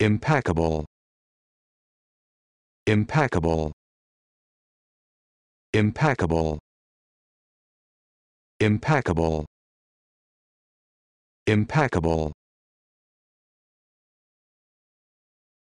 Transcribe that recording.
impeccable impeccable impeccable impeccable impeccable